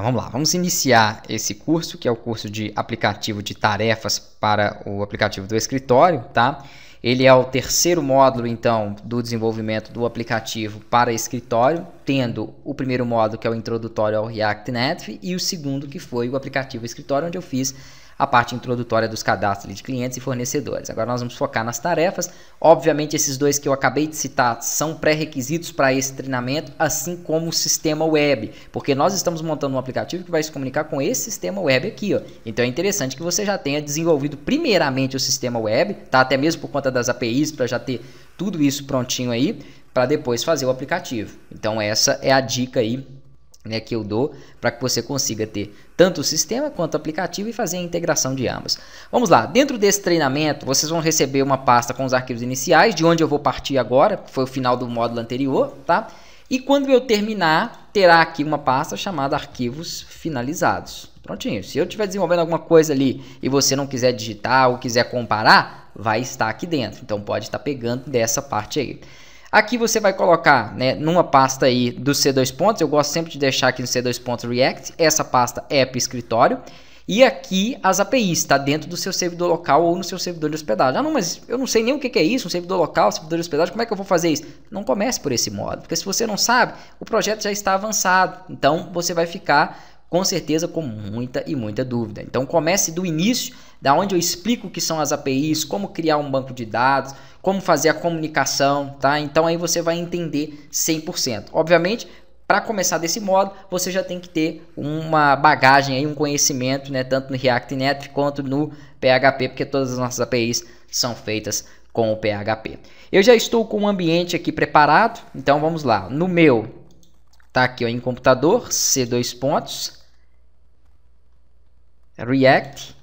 Então vamos lá, vamos iniciar esse curso, que é o curso de aplicativo de tarefas para o aplicativo do escritório, tá? Ele é o terceiro módulo, então, do desenvolvimento do aplicativo para escritório, tendo o primeiro módulo, que é o introdutório ao React Native, e o segundo, que foi o aplicativo escritório, onde eu fiz a parte introdutória dos cadastros de clientes e fornecedores. Agora nós vamos focar nas tarefas. Obviamente, esses dois que eu acabei de citar são pré-requisitos para esse treinamento, assim como o sistema web, porque nós estamos montando um aplicativo que vai se comunicar com esse sistema web aqui. Ó. Então é interessante que você já tenha desenvolvido primeiramente o sistema web, tá? até mesmo por conta das APIs, para já ter tudo isso prontinho aí, para depois fazer o aplicativo. Então essa é a dica aí né, que eu dou para que você consiga ter tanto o sistema quanto o aplicativo e fazer a integração de ambos. Vamos lá, dentro desse treinamento vocês vão receber uma pasta com os arquivos iniciais, de onde eu vou partir agora, que foi o final do módulo anterior, tá? E quando eu terminar, terá aqui uma pasta chamada arquivos finalizados. Prontinho, se eu estiver desenvolvendo alguma coisa ali e você não quiser digitar ou quiser comparar, vai estar aqui dentro. Então pode estar pegando dessa parte aí. Aqui você vai colocar né, numa pasta aí do C2 pontos, eu gosto sempre de deixar aqui no C2 pontos React, essa pasta app é escritório. E aqui as APIs, está dentro do seu servidor local ou no seu servidor de hospedagem. Ah, não, mas eu não sei nem o que é isso, um servidor local, um servidor de hospedagem, como é que eu vou fazer isso? Não comece por esse modo, porque se você não sabe, o projeto já está avançado. Então você vai ficar com certeza com muita e muita dúvida. Então comece do início, da onde eu explico o que são as APIs, como criar um banco de dados, como fazer a comunicação, tá? Então aí você vai entender 100%. Obviamente, para começar desse modo, você já tem que ter uma bagagem aí, um conhecimento, né, tanto no React Native quanto no PHP, porque todas as nossas APIs são feitas com o PHP. Eu já estou com o ambiente aqui preparado, então vamos lá. No meu tá aqui ó, em computador, C2 pontos, React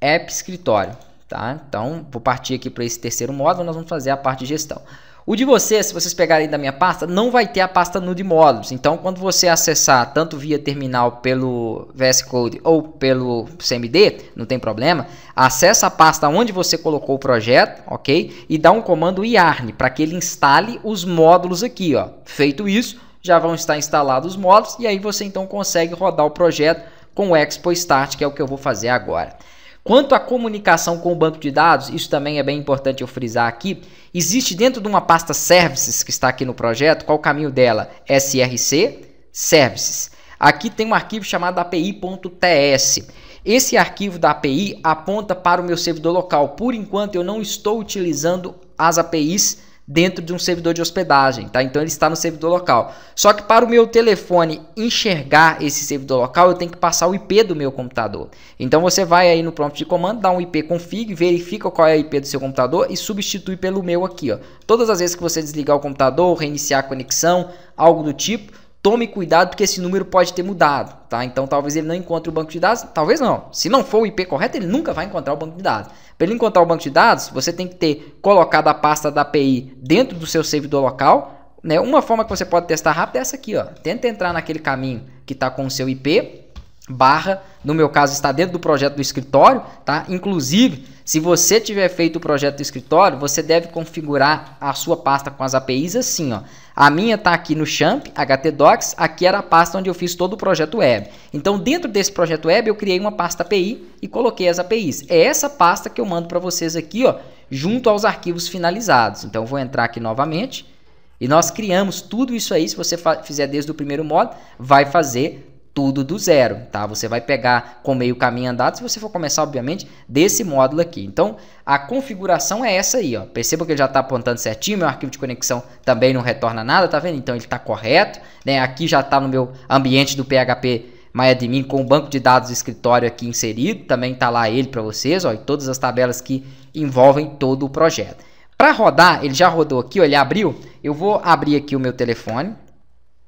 App Escritório. Tá? Então, vou partir aqui para esse terceiro módulo, nós vamos fazer a parte de gestão. O de vocês, se vocês pegarem da minha pasta, não vai ter a pasta nude módulos. Então, quando você acessar tanto via terminal pelo VS Code ou pelo CMD, não tem problema. Acessa a pasta onde você colocou o projeto, ok? E dá um comando yarn para que ele instale os módulos aqui, ó. Feito isso, já vão estar instalados os módulos e aí você então consegue rodar o projeto com o Expo Start, que é o que eu vou fazer agora. Quanto à comunicação com o banco de dados, isso também é bem importante eu frisar aqui. Existe dentro de uma pasta services que está aqui no projeto, qual o caminho dela? SRC services. Aqui tem um arquivo chamado api.ts. Esse arquivo da API aponta para o meu servidor local. Por enquanto eu não estou utilizando as APIs dentro de um servidor de hospedagem, tá? Então ele está no servidor local. Só que para o meu telefone enxergar esse servidor local, eu tenho que passar o IP do meu computador. Então você vai aí no prompt de comando, dá um IP config, verifica qual é a IP do seu computador e substitui pelo meu aqui, ó. Todas as vezes que você desligar o computador, reiniciar a conexão, algo do tipo, tome cuidado porque esse número pode ter mudado, tá? Então talvez ele não encontre o banco de dados, talvez não. Se não for o IP correto, ele nunca vai encontrar o banco de dados. Para ele encontrar o banco de dados, você tem que ter colocado a pasta da API dentro do seu servidor local, né? Uma forma que você pode testar rápido é essa aqui, ó. Tenta entrar naquele caminho que está com o seu IP barra, no meu caso está dentro do projeto do escritório, tá? Inclusive, se você tiver feito o projeto do escritório, você deve configurar a sua pasta com as APIs assim, ó. A minha está aqui no Champ, htdocs, aqui era a pasta onde eu fiz todo o projeto web. Então, dentro desse projeto web, eu criei uma pasta API e coloquei as APIs. É essa pasta que eu mando para vocês aqui, ó, junto aos arquivos finalizados. Então, eu vou entrar aqui novamente, e nós criamos tudo isso aí. Se você fizer desde o primeiro modo, vai fazer tudo do zero, tá? Você vai pegar com meio caminho andado se você for começar, obviamente, desse módulo aqui. Então, a configuração é essa aí, ó. Perceba que ele já está apontando certinho, meu arquivo de conexão também não retorna nada, tá vendo? Então, ele está correto, né? Aqui já está no meu ambiente do PHP MyAdmin com o banco de dados do escritório aqui inserido, também está lá ele para vocês, ó, e todas as tabelas que envolvem todo o projeto. Para rodar, ele já rodou aqui, ó, ele abriu. Eu vou abrir aqui o meu telefone.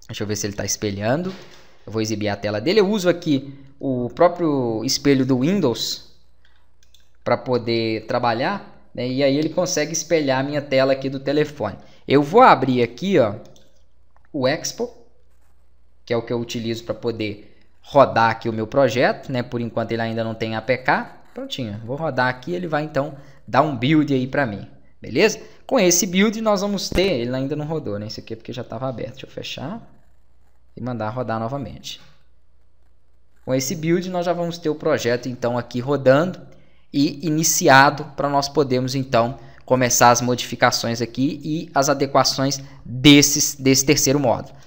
Deixa eu ver se ele está espelhando. Eu vou exibir a tela dele. Eu uso aqui o próprio espelho do Windows para poder trabalhar. Né? E aí ele consegue espelhar a minha tela aqui do telefone. Eu vou abrir aqui ó, o Expo, que é o que eu utilizo para poder rodar aqui o meu projeto. Né? Por enquanto ele ainda não tem APK. Prontinho, vou rodar aqui ele vai então dar um build aí para mim. Beleza? Com esse build nós vamos ter, ele ainda não rodou, né? Isso aqui é porque já estava aberto. Deixa eu fechar e mandar rodar novamente. Com esse build nós já vamos ter o projeto então aqui rodando e iniciado para nós podermos então começar as modificações aqui e as adequações desses, desse terceiro módulo.